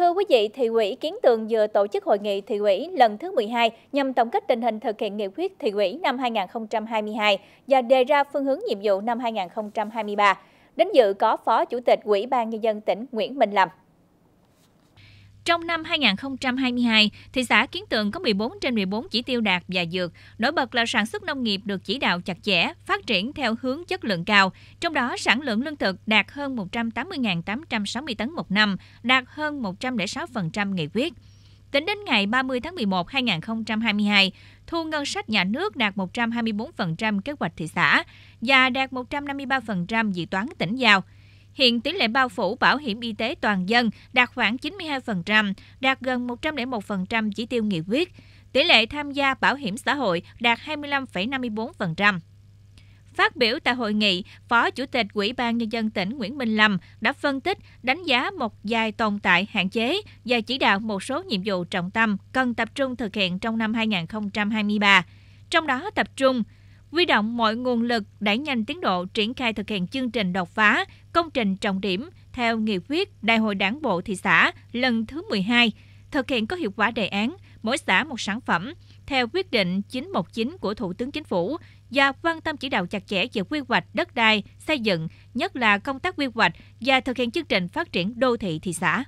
Thưa quý vị, Thị ủy Kiến Tường vừa tổ chức hội nghị thị ủy lần thứ 12 nhằm tổng kết tình hình thực hiện nghị quyết thị ủy năm 2022 và đề ra phương hướng nhiệm vụ năm 2023. Đến dự có Phó Chủ tịch Ủy ban Nhân dân tỉnh Nguyễn Minh Lâm. Trong năm 2022, thị xã Kiến Tường có 14 trên 14 chỉ tiêu đạt và dược. Nổi bật là sản xuất nông nghiệp được chỉ đạo chặt chẽ, phát triển theo hướng chất lượng cao. Trong đó, sản lượng lương thực đạt hơn 180.860 tấn một năm, đạt hơn 106% nghị quyết. Tính đến ngày 30 tháng 11 2022, thu ngân sách nhà nước đạt 124% kế hoạch thị xã và đạt 153% dự toán tỉnh giao. Hiện tỷ lệ bao phủ bảo hiểm y tế toàn dân đạt khoảng 92%, đạt gần 101% chỉ tiêu nghị quyết. Tỷ lệ tham gia bảo hiểm xã hội đạt 25,54%. Phát biểu tại hội nghị, Phó Chủ tịch Ủy ban Nhân dân tỉnh Nguyễn Minh Lâm đã phân tích, đánh giá một vài tồn tại hạn chế và chỉ đạo một số nhiệm vụ trọng tâm cần tập trung thực hiện trong năm 2023. Trong đó tập trung huy động mọi nguồn lực đẩy nhanh tiến độ triển khai thực hiện chương trình đột phá, công trình trọng điểm theo nghị quyết Đại hội Đảng bộ thị xã lần thứ 12, thực hiện có hiệu quả đề án mỗi xã một sản phẩm theo quyết định 919 của Thủ tướng Chính phủ và quan tâm chỉ đạo chặt chẽ về quy hoạch đất đai, xây dựng, nhất là công tác quy hoạch và thực hiện chương trình phát triển đô thị thị xã.